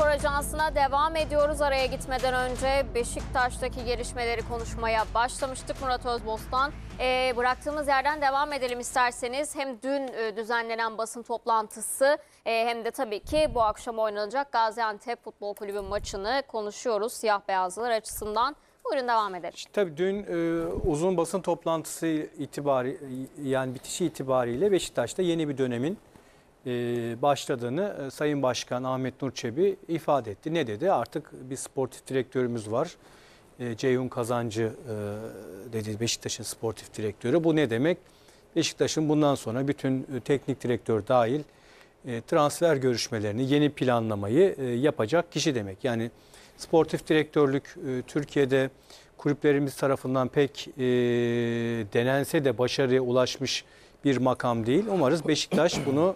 Spor Ajansı'na devam ediyoruz. Araya gitmeden önce Beşiktaş'taki gelişmeleri konuşmaya başlamıştık Murat Özbostan. E, bıraktığımız yerden devam edelim isterseniz. Hem dün e, düzenlenen basın toplantısı e, hem de tabii ki bu akşam oynanacak Gaziantep Futbol Kulübü maçını konuşuyoruz siyah beyazlılar açısından. Buyurun devam edelim. İşte tabii dün e, uzun basın toplantısı itibari yani bitişi itibariyle Beşiktaş'ta yeni bir dönemin e, başladığını e, Sayın Başkan Ahmet Nur Çebi ifade etti. Ne dedi? Artık bir sportif direktörümüz var. E, Ceyhun Kazancı dedi Beşiktaş'ın sportif direktörü. Bu ne demek? Beşiktaş'ın bundan sonra bütün teknik direktör dahil transfer görüşmelerini, yeni planlamayı yapacak kişi demek. Yani sportif direktörlük Türkiye'de kulüplerimiz tarafından pek denense de başarıya ulaşmış bir makam değil. Umarız Beşiktaş bunu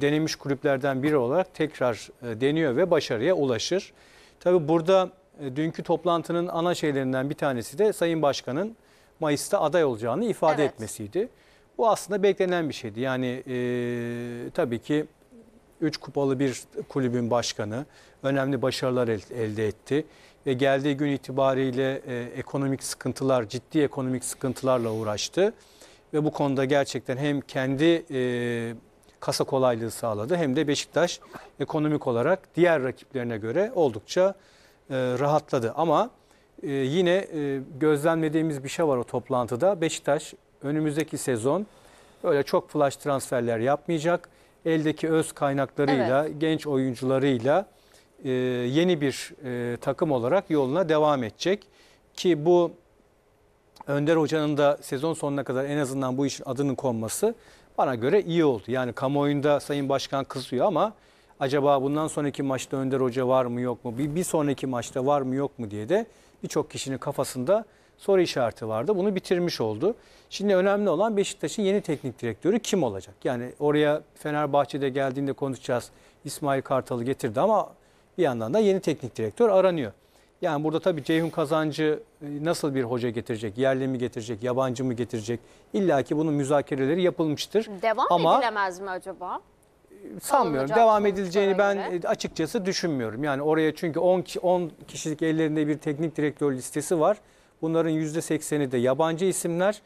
denemiş kulüplerden biri olarak tekrar e, deniyor ve başarıya ulaşır. Tabi burada e, dünkü toplantının ana şeylerinden bir tanesi de Sayın Başkan'ın Mayıs'ta aday olacağını ifade evet. etmesiydi. Bu aslında beklenen bir şeydi. Yani e, tabii ki 3 kupalı bir kulübün başkanı önemli başarılar elde etti. Ve geldiği gün itibariyle e, ekonomik sıkıntılar, ciddi ekonomik sıkıntılarla uğraştı. Ve bu konuda gerçekten hem kendi e, kasa kolaylığı sağladı. Hem de Beşiktaş ekonomik olarak diğer rakiplerine göre oldukça e, rahatladı. Ama e, yine e, gözlemlediğimiz bir şey var o toplantıda. Beşiktaş önümüzdeki sezon böyle çok flash transferler yapmayacak. Eldeki öz kaynaklarıyla, evet. genç oyuncularıyla e, yeni bir e, takım olarak yoluna devam edecek. Ki bu Önder Hoca'nın da sezon sonuna kadar en azından bu işin adının konması bana göre iyi oldu. Yani kamuoyunda Sayın Başkan kızıyor ama acaba bundan sonraki maçta Önder Hoca var mı yok mu? Bir, bir sonraki maçta var mı yok mu diye de birçok kişinin kafasında soru işareti vardı. Bunu bitirmiş oldu. Şimdi önemli olan Beşiktaş'ın yeni teknik direktörü kim olacak? Yani oraya Fenerbahçe'de geldiğinde konuşacağız. İsmail Kartal'ı getirdi ama bir yandan da yeni teknik direktör aranıyor. Yani burada tabii Ceyhun Kazancı e, nasıl bir hoca getirecek? Yerli mi getirecek, yabancı mı getirecek? İlla ki bunun müzakereleri yapılmıştır. Devam Ama, edilemez mi acaba? Sanmıyorum. Devam edileceğini ben e, açıkçası düşünmüyorum. Yani oraya çünkü 10, 10 kişilik ellerinde bir teknik direktör listesi var. Bunların %80'i de yabancı isimler.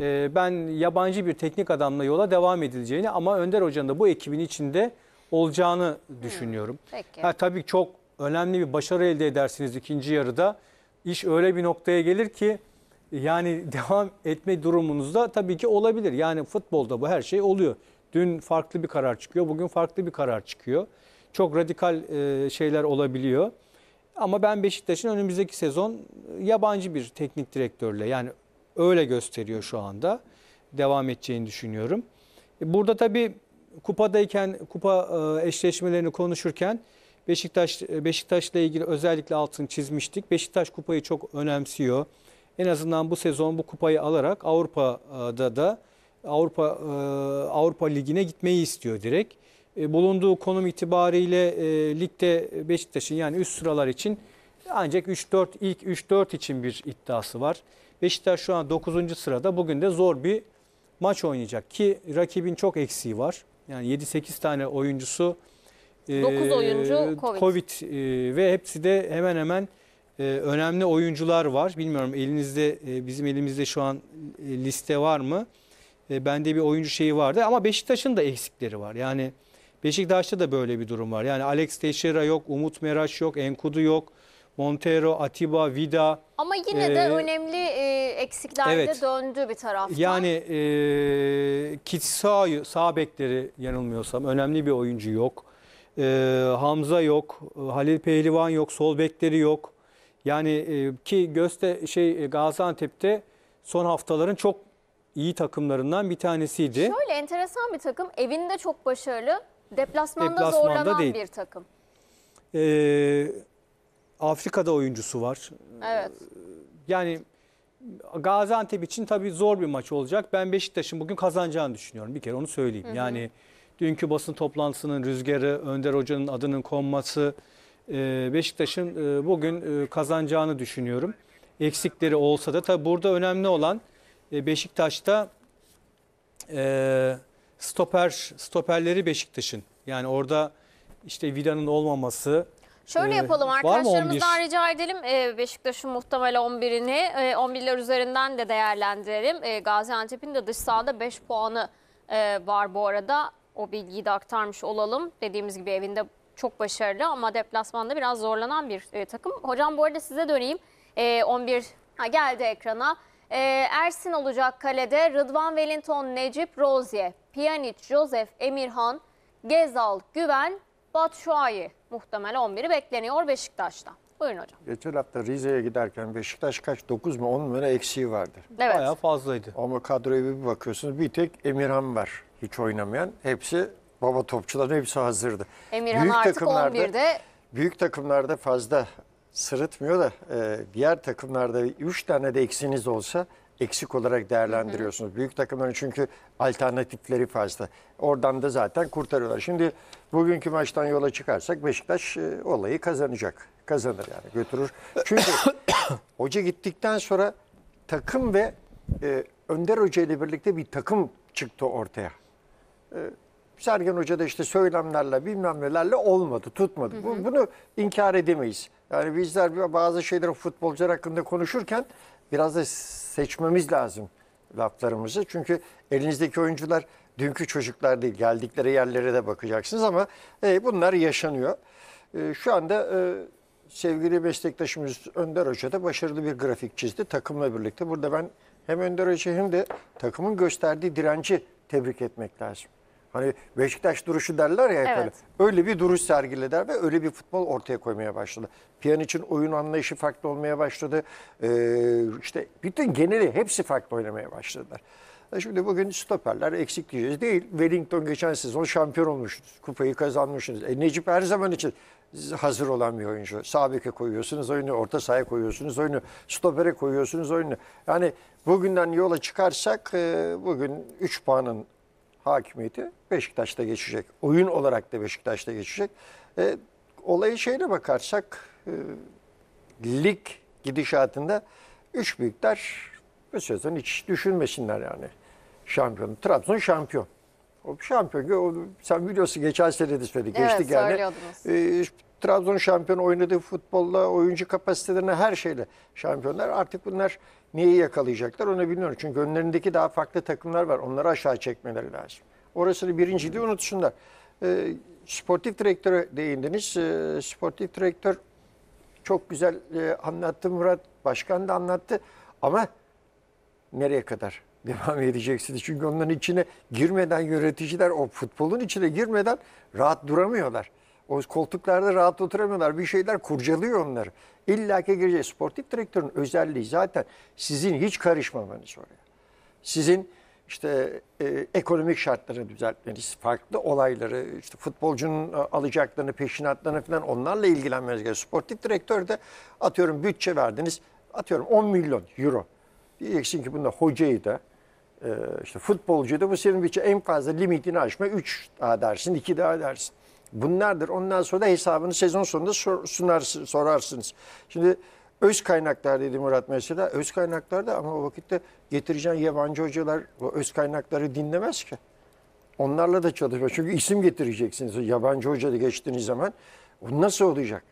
E, ben yabancı bir teknik adamla yola devam edileceğini ama Önder Hoca'nın da bu ekibin içinde olacağını düşünüyorum. Hmm, peki. Ha, tabii çok önemli bir başarı elde edersiniz ikinci yarıda. İş öyle bir noktaya gelir ki yani devam etme durumunuzda tabii ki olabilir. Yani futbolda bu her şey oluyor. Dün farklı bir karar çıkıyor, bugün farklı bir karar çıkıyor. Çok radikal e, şeyler olabiliyor. Ama ben Beşiktaş'ın önümüzdeki sezon e, yabancı bir teknik direktörle yani öyle gösteriyor şu anda. Devam edeceğini düşünüyorum. E, burada tabii kupadayken, kupa eşleşmelerini konuşurken Beşiktaş e, Beşiktaş'la ilgili özellikle altını çizmiştik. Beşiktaş kupayı çok önemsiyor. En azından bu sezon bu kupayı alarak Avrupa'da da Avrupa e, Avrupa Ligi'ne gitmeyi istiyor direkt. E, bulunduğu konum itibariyle ligde Beşiktaş'ın yani üst sıralar için ancak 3-4 ilk 3-4 için bir iddiası var. Beşiktaş şu an 9. sırada. Bugün de zor bir maç oynayacak ki rakibin çok eksiği var. Yani 7-8 tane oyuncusu 9 ee, oyuncu Covid. Covid e, ve hepsi de hemen hemen e, önemli oyuncular var. Bilmiyorum elinizde e, bizim elimizde şu an liste var mı? Bende bir oyuncu şeyi vardı ama Beşiktaş'ın da eksikleri var. Yani Beşiktaş'ta da böyle bir durum var. Yani Alex Teixeira yok, Umut Meraş yok, Enkudu yok. Montero, Atiba, Vida. Ama yine ee, de önemli e, eksiklerde evet, döndü bir taraftan. Yani e, Kitsuyu sağ bekleri yanılmıyorsam önemli bir oyuncu yok e, Hamza yok, Halil Pehlivan yok, sol bekleri yok. Yani e, ki Göste şey e, Gaziantep'te son haftaların çok iyi takımlarından bir tanesiydi. Şöyle enteresan bir takım. Evinde çok başarılı, deplasmanda, deplasmanda zorlanan değil. bir takım. E, Afrika'da oyuncusu var. Evet. Ee, yani Gaziantep için tabii zor bir maç olacak. Ben Beşiktaş'ın bugün kazanacağını düşünüyorum. Bir kere onu söyleyeyim. Hı hı. Yani Dünkü basın toplantısının rüzgarı, Önder Hoca'nın adının konması e, Beşiktaş'ın e, bugün e, kazanacağını düşünüyorum. Eksikleri olsa da tabi burada önemli olan Beşiktaş'ta stoper stoperleri Beşiktaş'ın. Yani orada işte Vida'nın olmaması, Şöyle yapalım arkadaşlarımızdan rica edelim Beşiktaş'ın muhtemel 11'ini 11'ler üzerinden de değerlendirelim. Gaziantep'in de dış sahada 5 puanı var bu arada. O bilgiyi de aktarmış olalım. Dediğimiz gibi evinde çok başarılı ama deplasmanda biraz zorlanan bir e, takım. Hocam bu arada size döneyim. E, 11 ha, geldi ekrana. E, Ersin olacak kalede Rıdvan Wellington, Necip Rozier, Pjanic, Josef, Emirhan, Gezal, Güven, Batshuayi muhtemelen 11'i bekleniyor Beşiktaş'ta. Buyurun hocam. Geçen hafta Rize'ye giderken Beşiktaş kaç 9 mu 10 mu ne eksiği vardı. Evet. Bayağı fazlaydı. Ama kadroya bir bakıyorsunuz bir tek Emirhan var hiç oynamayan hepsi baba topçuların hepsi hazırdı. Emirhan büyük artık takımlarda, 11'de. Büyük takımlarda fazla sırıtmıyor da e, diğer takımlarda 3 tane de eksiniz olsa eksik olarak değerlendiriyorsunuz. Hı hı. Büyük takımların çünkü alternatifleri fazla. Oradan da zaten kurtarıyorlar. Şimdi bugünkü maçtan yola çıkarsak Beşiktaş e, olayı kazanacak. Kazanır yani götürür. Çünkü hoca gittikten sonra takım ve e, Önder Hoca ile birlikte bir takım çıktı ortaya. Ee, Sergen Hoca da işte söylemlerle bilmem nelerle olmadı, tutmadı. Hı hı. bunu inkar edemeyiz. Yani bizler bazı şeyleri futbolcular hakkında konuşurken biraz da seçmemiz lazım laflarımızı. Çünkü elinizdeki oyuncular dünkü çocuklar değil. Geldikleri yerlere de bakacaksınız ama e, bunlar yaşanıyor. E, şu anda e, sevgili meslektaşımız Önder Hoca da başarılı bir grafik çizdi takımla birlikte. Burada ben hem Önder Hoca hem de takımın gösterdiği direnci tebrik etmek lazım. Hani Beşiktaş duruşu derler ya evet. öyle. bir duruş sergilediler ve öyle bir futbol ortaya koymaya başladı. Piyan için oyun anlayışı farklı olmaya başladı. Ee, işte bütün geneli hepsi farklı oynamaya başladılar. E şimdi bugün stoperler eksik diyeceğiz. Değil. Wellington geçen sezon şampiyon olmuştu. Kupayı kazanmışsınız. E Necip her zaman için hazır olan bir oyuncu. Sabike koyuyorsunuz oyunu, orta sahaya koyuyorsunuz oyunu, stopere koyuyorsunuz oyunu. Yani bugünden yola çıkarsak e, bugün 3 puanın hakimiyeti Beşiktaş'ta geçecek. Oyun olarak da Beşiktaş'ta geçecek. E, olayı şeyle bakarsak e, lig gidişatında 3 büyükler meselesinden hiç düşünmesinler yani. Şampiyon. Trabzon şampiyon. O şampiyon. O, sen biliyorsun geçen sene de söyledi. Evet, geçtik yani. E, Trabzon şampiyon oynadığı futbolla, oyuncu kapasitelerine her şeyle şampiyonlar. Artık bunlar neyi yakalayacaklar onu bilmiyorum. Çünkü önlerindeki daha farklı takımlar var. Onları aşağı çekmeleri lazım. Orasını birinciliği unutsunlar. E, sportif direktöre değindiniz. E, sportif direktör çok güzel e, anlattı Murat. Başkan da anlattı. Ama nereye kadar devam edeceksiniz? Çünkü onların içine girmeden yöneticiler o futbolun içine girmeden rahat duramıyorlar. O koltuklarda rahat oturamıyorlar. Bir şeyler kurcalıyor onları. İlla ki gireceğiz. Sportif direktörün özelliği zaten sizin hiç karışmamanız oraya. Sizin işte e, ekonomik şartları düzeltmeniz, farklı olayları, işte futbolcunun e, alacaklarını, peşinatlarını falan onlarla ilgilenmeniz gerekiyor. Sportif direktör de atıyorum bütçe verdiniz, atıyorum 10 milyon euro. Diyeceksin ki bunda hocayı da e, işte futbolcuyu da bu senin için en fazla limitini aşma 3 daha dersin 2 daha dersin. Bunlardır. Ondan sonra da hesabını sezon sonunda sor, sunarsın, sorarsınız. Şimdi öz kaynaklar dedi Murat mesela. Öz kaynaklar da ama o vakitte getireceğin yabancı hocalar o öz kaynakları dinlemez ki. Onlarla da çalışma. Çünkü isim getireceksiniz. Yabancı hoca da geçtiğiniz zaman. O nasıl olacak?